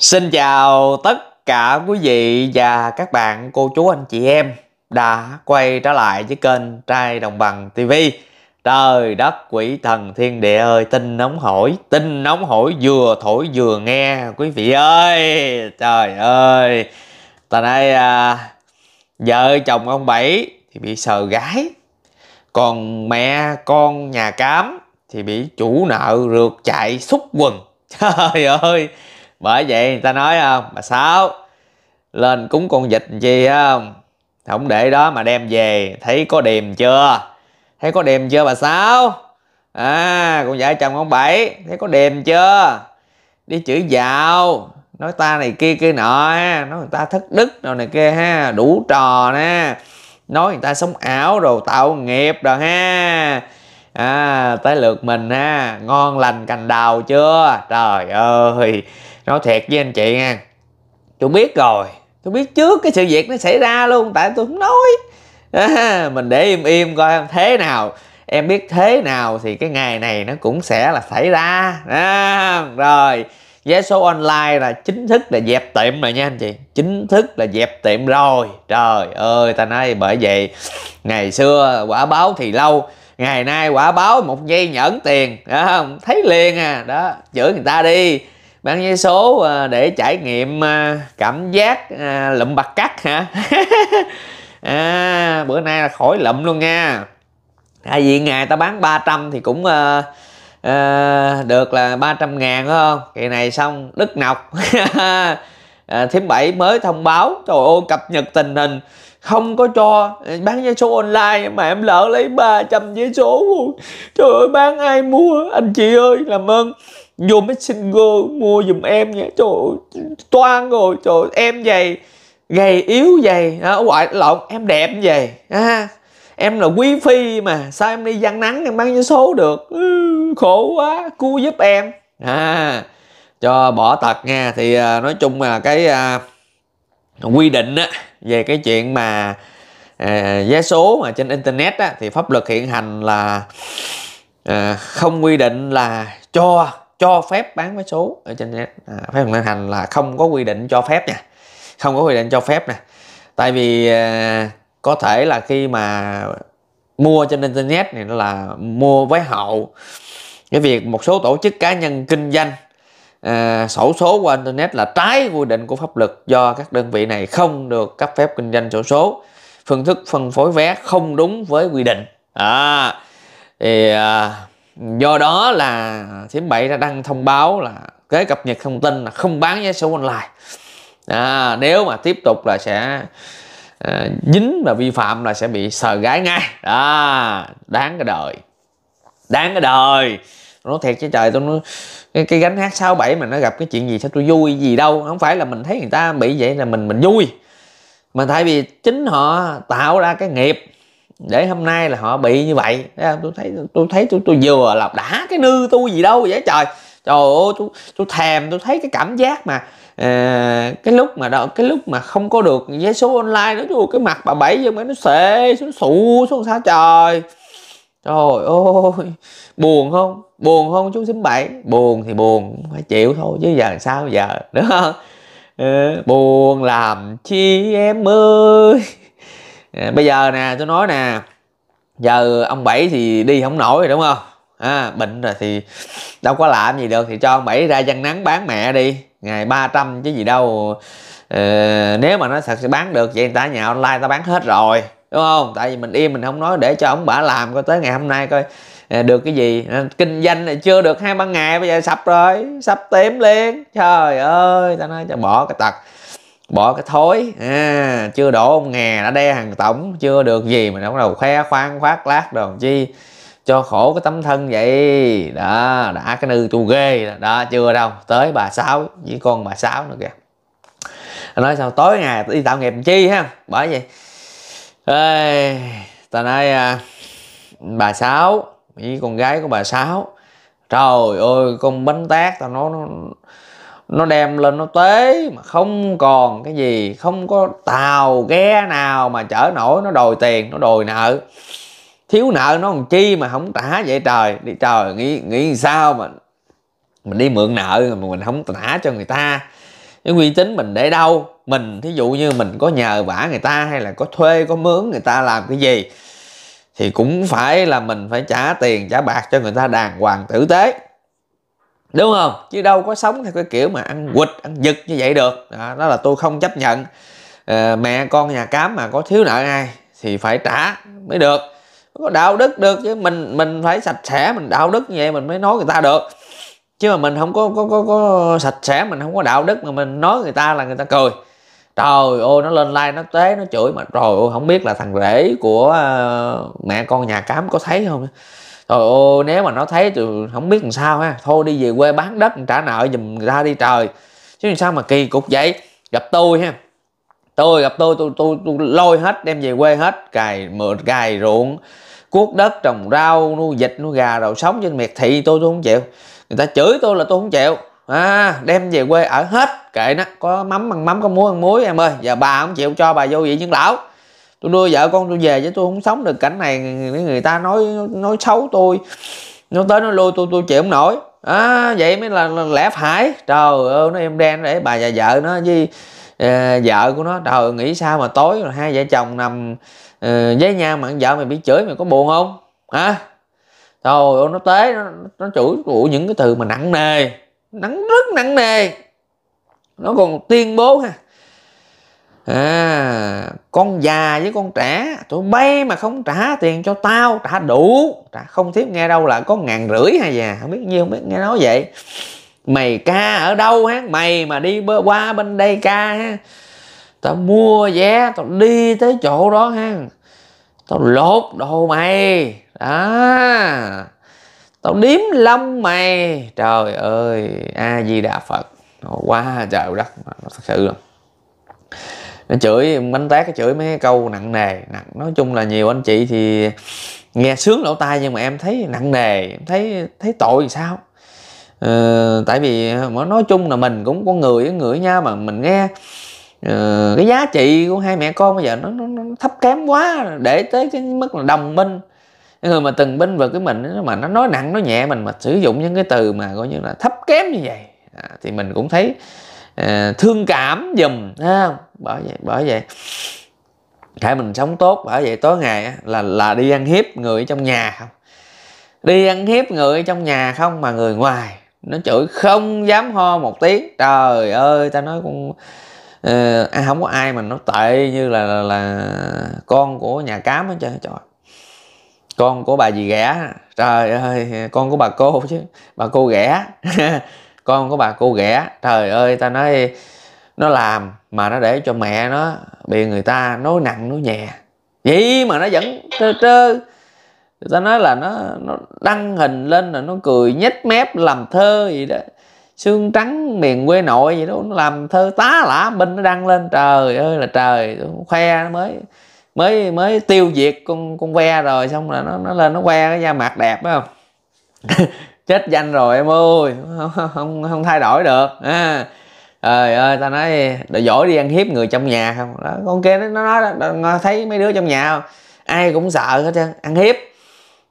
Xin chào tất cả quý vị và các bạn, cô chú, anh chị em đã quay trở lại với kênh Trai Đồng Bằng TV. Trời đất quỷ thần thiên địa ơi, tin nóng hổi, tin nóng hổi vừa thổi vừa nghe quý vị ơi. Trời ơi, tại đây à, vợ chồng ông Bảy thì bị sờ gái, còn mẹ con nhà cám thì bị chủ nợ rượt chạy xúc quần. Trời ơi! bởi vậy người ta nói không à, bà sáu lên cúng con vịt gì không à, không để đó mà đem về thấy có điềm chưa thấy có điềm chưa bà sáu à con vợ chồng ông bảy thấy có điềm chưa đi chữ dạo nói ta này kia kia nọ ha nói người ta thất đức rồi này kia ha đủ trò nè nói người ta sống ảo rồi tạo nghiệp rồi ha à tới lượt mình ha ngon lành cành đào chưa trời ơi nói thiệt với anh chị nha tôi biết rồi tôi biết trước cái sự việc nó xảy ra luôn tại tôi không nói à, mình để im im coi thế nào em biết thế nào thì cái ngày này nó cũng sẽ là xảy ra à, rồi vé số online là chính thức là dẹp tiệm rồi nha anh chị chính thức là dẹp tiệm rồi trời ơi ta nói bởi vậy ngày xưa quả báo thì lâu ngày nay quả báo một dây nhẫn tiền đó thấy liền à đó chửi người ta đi bán giấy số à, để trải nghiệm à, cảm giác à, lụm bạc cắt hả à, bữa nay là khỏi lụm luôn nha tại vì ngày ta bán 300 thì cũng uh, uh, được là 300 ngàn phải không kỳ này xong đứt nọc à, thím bảy mới thông báo trời ơi cập nhật tình hình không có cho bán vé số online mà em lỡ lấy 300 vé số trời ơi bán ai mua anh chị ơi làm ơn vô messenger mua dùm em nha trời ơi, toan rồi trời em vậy gầy yếu vậy hả, ngoại lộn em đẹp vậy à, em là quý phi mà sao em đi gian nắng em bán vé số được ừ, khổ quá cứu giúp em à cho bỏ tật nha thì à, nói chung là cái à, quy định á, về cái chuyện mà à, vé số mà trên internet á, thì pháp luật hiện hành là à, không quy định là cho cho phép bán vé số ở trên internet, à, phép vận hành là không có quy định cho phép nha không có quy định cho phép nè tại vì à, có thể là khi mà mua trên internet này là mua với hậu cái việc một số tổ chức cá nhân kinh doanh à, sổ số qua internet là trái quy định của pháp luật do các đơn vị này không được cấp phép kinh doanh sổ số phương thức phân phối vé không đúng với quy định à, thì à, do đó là thím bảy đã đăng thông báo là kế cập nhật thông tin là không bán vé số online à, nếu mà tiếp tục là sẽ à, dính và vi phạm là sẽ bị sờ gái ngay đó à, đáng cái đời đáng cái đời nó thiệt chứ trời tôi nói cái, cái gánh hát 67 mà nó gặp cái chuyện gì sao tôi vui gì đâu không phải là mình thấy người ta bị vậy là mình mình vui mà tại vì chính họ tạo ra cái nghiệp để hôm nay là họ bị như vậy tôi thấy tôi thấy tôi tôi vừa là đã cái nư tôi gì đâu vậy trời trời ơi tôi tôi thèm tôi thấy cái cảm giác mà à, cái lúc mà đó cái lúc mà không có được vé số online đó cái mặt bà bảy vô nó xệ xuống sụ xuống sao trời trời ơi buồn không buồn không chú xin bảy buồn thì buồn phải chịu thôi chứ giờ sao giờ nữa không ờ, buồn làm chi em ơi Dạ, bây giờ nè tôi nói nè giờ ông bảy thì đi không nổi rồi đúng không à, bệnh rồi thì đâu có làm gì được thì cho ông bảy ra dân nắng bán mẹ đi ngày 300 chứ gì đâu ờ, nếu mà nó thật sự bán được vậy người ta nhà online ta bán hết rồi đúng không tại vì mình im mình không nói để cho ông bả làm coi tới ngày hôm nay coi ờ, được cái gì ờ, kinh doanh này chưa được hai ba ngày bây giờ sập rồi sắp tím liền trời ơi ta nói cho bỏ cái tật bỏ cái thối à, chưa đổ ông nghè đã đe hàng tổng chưa được gì mà nó bắt đầu khoe khoang khoác lác đồ chi cho khổ cái tấm thân vậy đó đã cái nư tu ghê đó, chưa đâu tới bà sáu với con bà sáu nữa kìa nói sao tối ngày đi tạo nghiệp chi ha bởi vậy Ê, ta nói à, bà sáu với con gái của bà sáu trời ơi con bánh tét tao nói nó nó đem lên nó tế mà không còn cái gì không có tàu ghe nào mà chở nổi nó đòi tiền nó đòi nợ thiếu nợ nó còn chi mà không trả vậy trời đi trời nghĩ nghĩ sao mà mình đi mượn nợ mà mình không trả cho người ta cái uy tín mình để đâu mình thí dụ như mình có nhờ vả người ta hay là có thuê có mướn người ta làm cái gì thì cũng phải là mình phải trả tiền trả bạc cho người ta đàng hoàng tử tế đúng không chứ đâu có sống theo cái kiểu mà ăn quịch ăn giật như vậy được đó, đó là tôi không chấp nhận à, mẹ con nhà cám mà có thiếu nợ ai thì phải trả mới được có đạo đức được chứ mình mình phải sạch sẽ mình đạo đức như vậy mình mới nói người ta được chứ mà mình không có có có, có sạch sẽ mình không có đạo đức mà mình nói người ta là người ta cười trời ơi nó lên like nó tế nó chửi mà trời ơi không biết là thằng rể của uh, mẹ con nhà cám có thấy không trời ơi nếu mà nó thấy thì không biết làm sao ha thôi đi về quê bán đất trả nợ giùm người ta đi trời chứ làm sao mà kỳ cục vậy gặp tôi ha tôi gặp tôi tôi tôi, tôi, tôi lôi hết đem về quê hết cài mượt cài ruộng cuốc đất trồng rau nuôi vịt nuôi gà rồi sống trên miệt thị tôi tôi không chịu người ta chửi tôi là tôi không chịu à, đem về quê ở hết kệ nó có mắm ăn mắm có muối ăn muối em ơi giờ bà không chịu cho bà vô vậy nhưng lão tôi đưa vợ con tôi về chứ tôi không sống được cảnh này người ta nói nói xấu tôi nó tới nó lui tôi tôi chịu không nổi à, vậy mới là, là lẽ phải trời ơi nó em đen để bà già vợ nó với uh, vợ của nó trời nghĩ sao mà tối rồi hai vợ chồng nằm uh, với nhau mà vợ mày bị chửi mày có buồn không hả trời ơi nó tế nó, nó chửi đủ những cái từ mà nặng nề nắng rất nặng nề nó còn tuyên bố ha à, con già với con trẻ tụi bay mà không trả tiền cho tao trả đủ trả không tiếp nghe đâu là có ngàn rưỡi hay già không biết nhiêu không biết nghe nói vậy mày ca ở đâu hả mày mà đi bơ qua bên đây ca ha tao mua vé tao đi tới chỗ đó ha tao lột đồ mày đó tao điếm lông mày trời ơi a di đà phật quá trời đất thật sự luôn nó chửi bánh tát, nó chửi mấy cái câu nặng nề nặng nói chung là nhiều anh chị thì nghe sướng lỗ tai nhưng mà em thấy nặng nề thấy thấy tội sao ờ, tại vì nói chung là mình cũng con người với người nha mà mình nghe ờ, cái giá trị của hai mẹ con bây giờ nó, nó, nó thấp kém quá để tới cái mức là đồng minh người mà từng binh vực cái mình mà nó nói nặng nó nhẹ mình mà sử dụng những cái từ mà coi như là thấp kém như vậy à, thì mình cũng thấy Ờ, thương cảm dùm ha bởi vậy bởi vậy hãy mình sống tốt bởi vậy tối ngày là là đi ăn hiếp người trong nhà không đi ăn hiếp người trong nhà không mà người ngoài nó chửi không dám ho một tiếng trời ơi ta nói con uh, ờ, à, không có ai mà nó tệ như là là, là con của nhà cám hết trơn trời con của bà dì ghẻ trời ơi con của bà cô chứ bà cô ghẻ con của bà cô ghẻ trời ơi ta nói nó làm mà nó để cho mẹ nó bị người ta nói nặng nói nhẹ vậy mà nó vẫn trơ trơ người ta nói là nó nó đăng hình lên là nó cười nhếch mép làm thơ gì đó xương trắng miền quê nội gì đó nó làm thơ tá lả binh nó đăng lên trời ơi là trời khoe nó mới mới mới tiêu diệt con con ve rồi xong là nó nó lên nó que cái da mặt đẹp phải không chết danh rồi em ơi không không, không thay đổi được à, trời ơi ta nói đòi giỏi đi ăn hiếp người trong nhà không đó, con kia nó nói đó, nó thấy mấy đứa trong nhà không? ai cũng sợ hết trơn ăn hiếp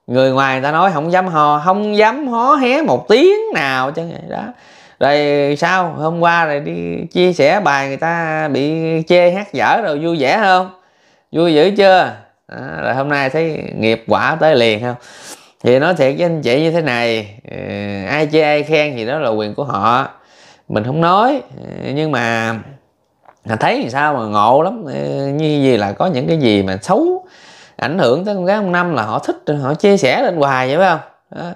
người ngoài người ta nói không dám hò không dám hó hé một tiếng nào chứ đó rồi sao hôm qua rồi đi chia sẻ bài người ta bị chê hát dở rồi vui vẻ không vui dữ chưa à, rồi hôm nay thấy nghiệp quả tới liền không thì nói thiệt với anh chị như thế này ờ, ai chê ai khen thì đó là quyền của họ mình không nói ờ, nhưng mà thấy thì sao mà ngộ lắm ờ, như gì là có những cái gì mà xấu ảnh hưởng tới con gái ông năm là họ thích họ chia sẻ lên hoài vậy phải không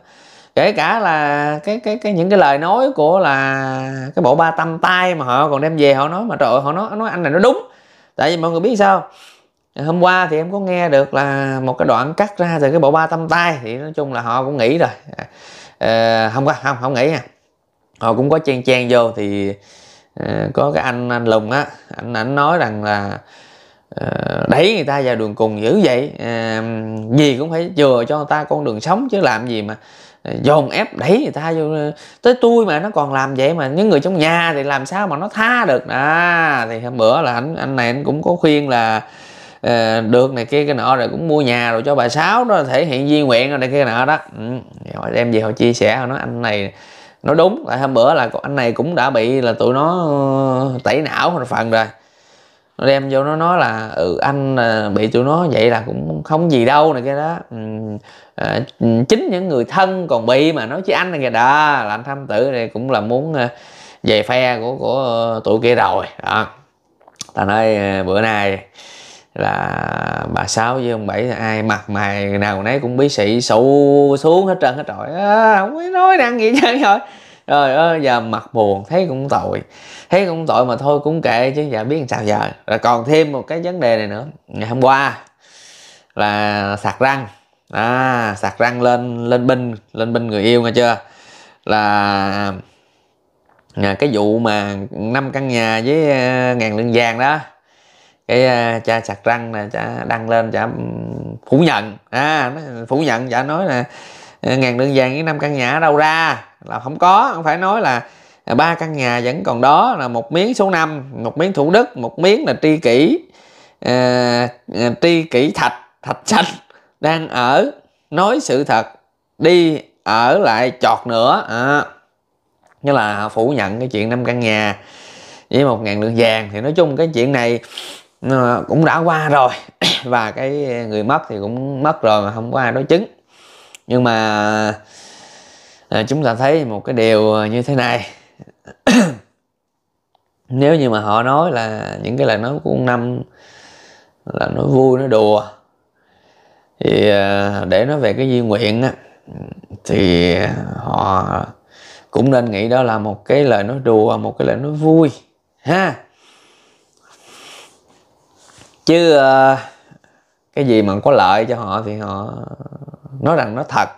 kể cả là cái cái cái những cái lời nói của là cái bộ ba tâm tay mà họ còn đem về họ nói mà trời ơi họ nói nói anh này nó đúng tại vì mọi người biết sao hôm qua thì em có nghe được là một cái đoạn cắt ra từ cái bộ ba tâm tai thì nói chung là họ cũng nghĩ rồi à, không có không không nghĩ nha họ cũng có chen chen vô thì à, có cái anh anh lùng á anh ảnh nói rằng là à, đẩy người ta vào đường cùng dữ vậy à, gì cũng phải chừa cho người ta con đường sống chứ làm gì mà dồn ép đẩy người ta vô tới tôi mà nó còn làm vậy mà những người trong nhà thì làm sao mà nó tha được à thì hôm bữa là anh anh này anh cũng có khuyên là Ờ, được này kia cái nọ rồi cũng mua nhà rồi cho bà sáu đó thể hiện di nguyện rồi này kia nọ đó ừ. họ đem về họ chia sẻ họ nói anh này nó đúng tại hôm bữa là anh này cũng đã bị là tụi nó ờ, tẩy não một phần rồi nó đem vô nó nói là ừ anh ờ, bị tụi nó vậy là cũng không gì đâu này kia đó ừ, à, chính những người thân còn bị mà nói chứ anh này kìa đó là anh tham tử này cũng là muốn về phe của của tụi kia rồi đó ta nói bữa nay là bà sáu với ông bảy là ai mặt mày nào nấy cũng bí sĩ sụ xuống hết trơn hết trọi à, không biết nói năng gì trơn rồi rồi ơi giờ mặt buồn thấy cũng tội thấy cũng tội mà thôi cũng kệ chứ giờ biết sao giờ rồi còn thêm một cái vấn đề này nữa ngày hôm qua là sạc răng à sạc răng lên lên binh lên binh người yêu nghe chưa là à, cái vụ mà năm căn nhà với à, ngàn lương vàng đó cái uh, cha sạc răng là cha đăng lên cha phủ nhận à phủ nhận cha nói là à, ngàn đơn vàng với năm căn nhà ở đâu ra là không có không phải nói là à, ba căn nhà vẫn còn đó là một miếng số 5 một miếng thủ đức một miếng là tri kỷ uh, tri kỷ thạch thạch xanh đang ở nói sự thật đi ở lại chọt nữa à, nghĩa là phủ nhận cái chuyện năm căn nhà với một ngàn lượng vàng thì nói chung cái chuyện này Ờ, cũng đã qua rồi và cái người mất thì cũng mất rồi mà không có ai đối chứng nhưng mà à, chúng ta thấy một cái điều như thế này nếu như mà họ nói là những cái lời nói của ông năm là nó vui nó đùa thì à, để nói về cái duy nguyện á thì họ cũng nên nghĩ đó là một cái lời nói đùa một cái lời nói vui ha chứ ờ, cái gì mà có lợi cho họ thì họ nói rằng nó thật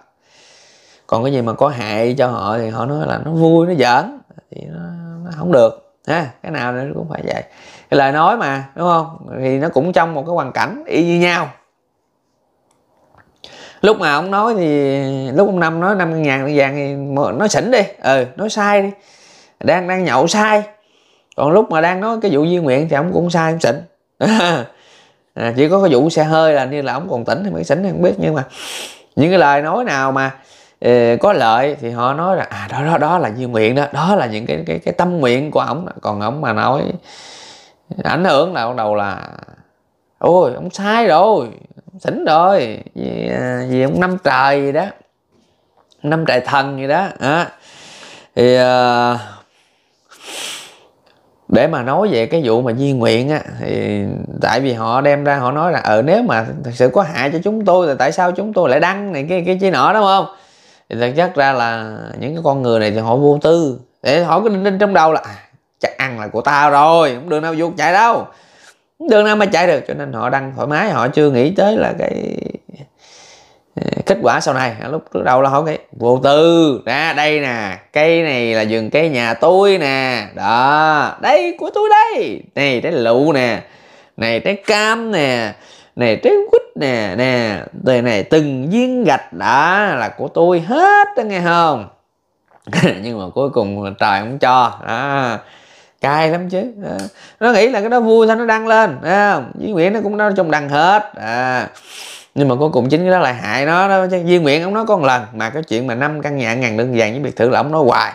còn cái gì mà có hại cho họ thì họ nói là nó vui nó giỡn thì nó, nó không được ha cái nào nó cũng phải vậy cái lời nói mà đúng không thì nó cũng trong một cái hoàn cảnh y như nhau lúc mà ông nói thì lúc ông năm nói năm ngàn vàng thì nói xỉn đi ừ nói sai đi đang đang nhậu sai còn lúc mà đang nói cái vụ duy nguyện thì ông cũng sai ông xỉn à, chỉ có cái vụ xe hơi là như là ông còn tỉnh thì mới sánh không biết nhưng mà những cái lời nói nào mà uh, có lợi thì họ nói là à đó đó đó là như nguyện đó đó là những cái cái cái tâm nguyện của ổng còn ông mà nói ảnh hưởng là bắt đầu là ôi ông sai rồi ông xỉn rồi vì, vì à, ông năm trời gì đó năm trời thần gì đó à, thì uh, để mà nói về cái vụ mà di nguyện á thì tại vì họ đem ra họ nói là ờ nếu mà thật sự có hại cho chúng tôi thì tại sao chúng tôi lại đăng này cái cái chi nọ đúng không thì thật chất ra là những cái con người này thì họ vô tư để họ cứ đinh định trong đầu là à, chắc ăn là của tao rồi không đường nào vô chạy đâu đường nào mà chạy được cho nên họ đăng thoải mái họ chưa nghĩ tới là cái Ờ, kết quả sau này à, lúc trước đầu là không cái vô tư ra đây nè cây này là vườn cây nhà tôi nè đó đây của tôi đây này trái lựu nè này trái cam nè này trái quýt nè nè đây này từng viên gạch đã là của tôi hết đó nghe không nhưng mà cuối cùng trời không cho à, cay lắm chứ nó nghĩ là cái đó vui sao nó đăng lên à, với nguyễn nó cũng nó trong đăng hết à, nhưng mà cuối cùng chính cái đó lại hại nó đó chứ duy nguyện ông nói có một lần mà cái chuyện mà năm căn nhà ngàn đơn vàng với biệt thự là ông nói hoài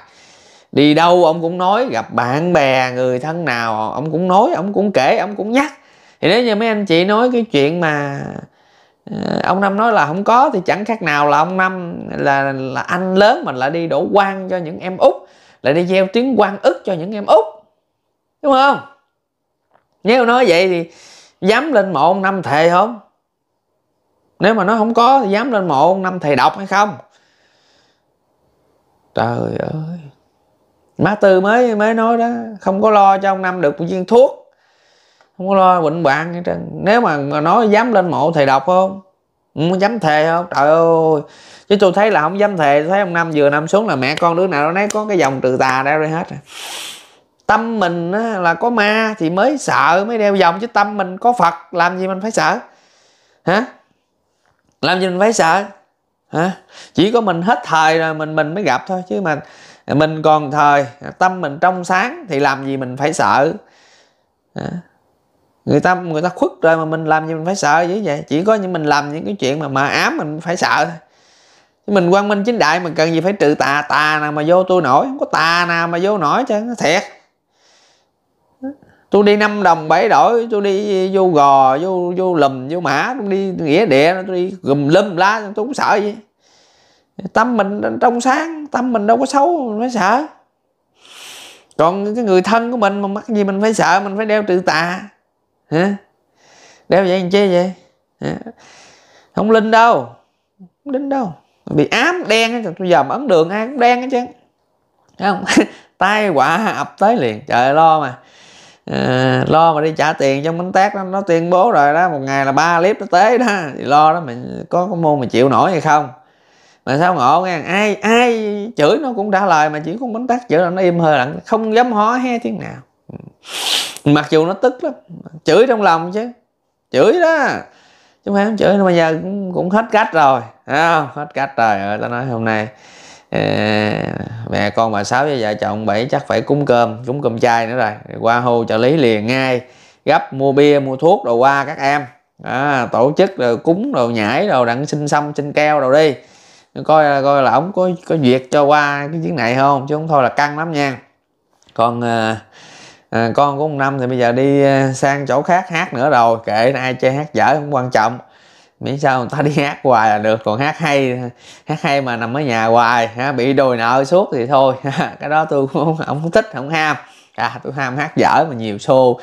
đi đâu ông cũng nói gặp bạn bè người thân nào ông cũng nói ông cũng kể ông cũng nhắc thì nếu như mấy anh chị nói cái chuyện mà ờ, ông năm nói là không có thì chẳng khác nào là ông năm là là anh lớn mình lại đi đổ quan cho những em út lại đi gieo tiếng quan ức cho những em út đúng không nếu nói vậy thì dám lên mộ ông năm thề không nếu mà nó không có thì dám lên mộ năm thầy đọc hay không trời ơi má tư mới mới nói đó không có lo cho ông năm được một viên thuốc không có lo bệnh bạn trơn nếu mà nói dám lên mộ thầy đọc không không ừ, dám thề không trời ơi chứ tôi thấy là không dám thề thấy ông năm vừa nằm xuống là mẹ con đứa nào nó nấy có cái dòng trừ tà đeo đây hết tâm mình là có ma thì mới sợ mới đeo vòng chứ tâm mình có phật làm gì mình phải sợ hả làm gì mình phải sợ hả chỉ có mình hết thời rồi mình mình mới gặp thôi chứ mà mình còn thời tâm mình trong sáng thì làm gì mình phải sợ hả? người ta người ta khuất rồi mà mình làm gì mình phải sợ dữ vậy chỉ có những mình làm những cái chuyện mà mà ám mình phải sợ thôi mình quang minh chính đại mình cần gì phải trừ tà tà nào mà vô tôi nổi không có tà nào mà vô nổi chứ thiệt tôi đi năm đồng bảy đổi tôi đi vô gò vô vô lùm vô mã tôi đi nghĩa địa tôi đi gùm lum lá tôi cũng sợ gì tâm mình trong sáng tâm mình đâu có xấu mình phải sợ còn cái người thân của mình mà mắc gì mình phải sợ mình phải đeo trừ tà hả đeo vậy làm chi vậy hả? không linh đâu không linh đâu bị ám đen tôi dòm ấn đường ai cũng đen hết chứ không tay quả ập tới liền trời lo mà à, lo mà đi trả tiền trong bánh tét nó, nó tuyên bố rồi đó một ngày là ba clip nó tế đó thì lo đó mình có có mua mà chịu nổi hay không mà sao ngộ nghe ai ai chửi nó cũng trả lời mà chỉ có bánh tét chửi là nó im hơi lặng không dám hó he tiếng nào ừ. mặc dù nó tức lắm chửi trong lòng chứ chửi đó chúng em chửi chửi mà giờ cũng, cũng hết cách rồi không? hết cách rồi ta nói hôm nay ờ, mẹ con bà sáu với vợ chồng bảy chắc phải cúng cơm cúng cơm chay nữa rồi qua hô trợ lý liền ngay gấp mua bia mua thuốc đồ qua các em à, tổ chức rồi cúng đồ nhảy đồ đặng xin xong xin keo đồ đi coi coi là ổng có có duyệt cho qua cái chuyến này không chứ không thôi là căng lắm nha còn à, à, con của ông năm thì bây giờ đi à, sang chỗ khác hát nữa rồi kệ ai chơi hát dở cũng quan trọng miễn sao người ta đi hát hoài là được còn hát hay hát hay mà nằm ở nhà hoài ha, bị đồi nợ suốt thì thôi cái đó tôi cũng không thích không ham à, tôi ham hát dở mà nhiều show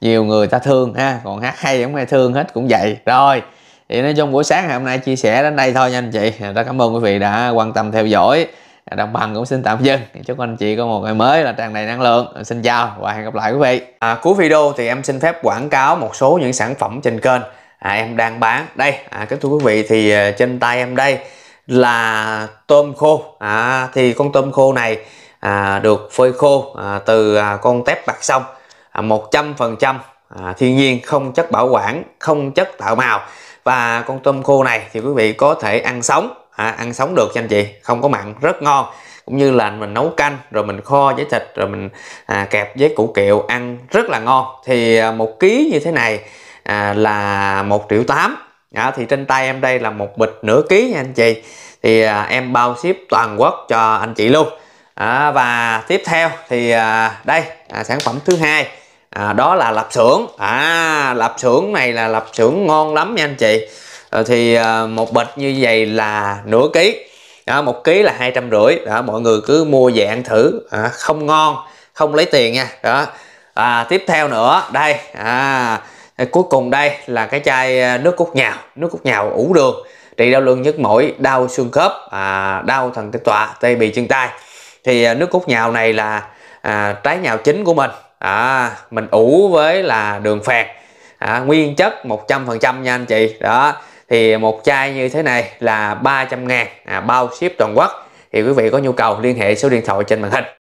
nhiều người ta thương ha còn hát hay không ai thương hết cũng vậy rồi thì nói chung buổi sáng ngày hôm nay chia sẻ đến đây thôi nha anh chị rất cảm ơn quý vị đã quan tâm theo dõi à, đồng bằng cũng xin tạm dừng chúc anh chị có một ngày mới là tràn đầy năng lượng xin chào và hẹn gặp lại quý vị à, cuối video thì em xin phép quảng cáo một số những sản phẩm trên kênh à, em đang bán đây à, kính thưa quý vị thì à, trên tay em đây là tôm khô à, thì con tôm khô này à, được phơi khô à, từ à, con tép bạc sông à, 100% à, thiên nhiên không chất bảo quản không chất tạo màu và con tôm khô này thì quý vị có thể ăn sống à, ăn sống được cho anh chị không có mặn rất ngon cũng như là mình nấu canh rồi mình kho với thịt rồi mình à, kẹp với củ kiệu ăn rất là ngon thì à, một ký như thế này à, là một triệu tám à, thì trên tay em đây là một bịch nửa ký nha anh chị thì à, em bao ship toàn quốc cho anh chị luôn à, và tiếp theo thì à, đây à, sản phẩm thứ hai à, đó là lạp xưởng à lạp xưởng này là lạp xưởng ngon lắm nha anh chị à, thì à, một bịch như vậy là nửa ký đó, một ký là hai trăm rưỡi đó mọi người cứ mua dạng thử à, không ngon không lấy tiền nha đó à, tiếp theo nữa đây à cuối cùng đây là cái chai ờ, nước cốt nhào nước cốt nhào ủ đường trị đau lưng nhức mỏi đau xương khớp à, đau thần kinh tọa tê bì chân tay thì ờ, nước cốt nhào này là à, trái nhào chính của mình à, mình ủ với là đường phèn à, nguyên chất 100% nha anh chị đó thì một chai như thế này là 300 ngàn à, bao ship toàn quốc thì quý vị có nhu cầu liên hệ số điện thoại trên màn hình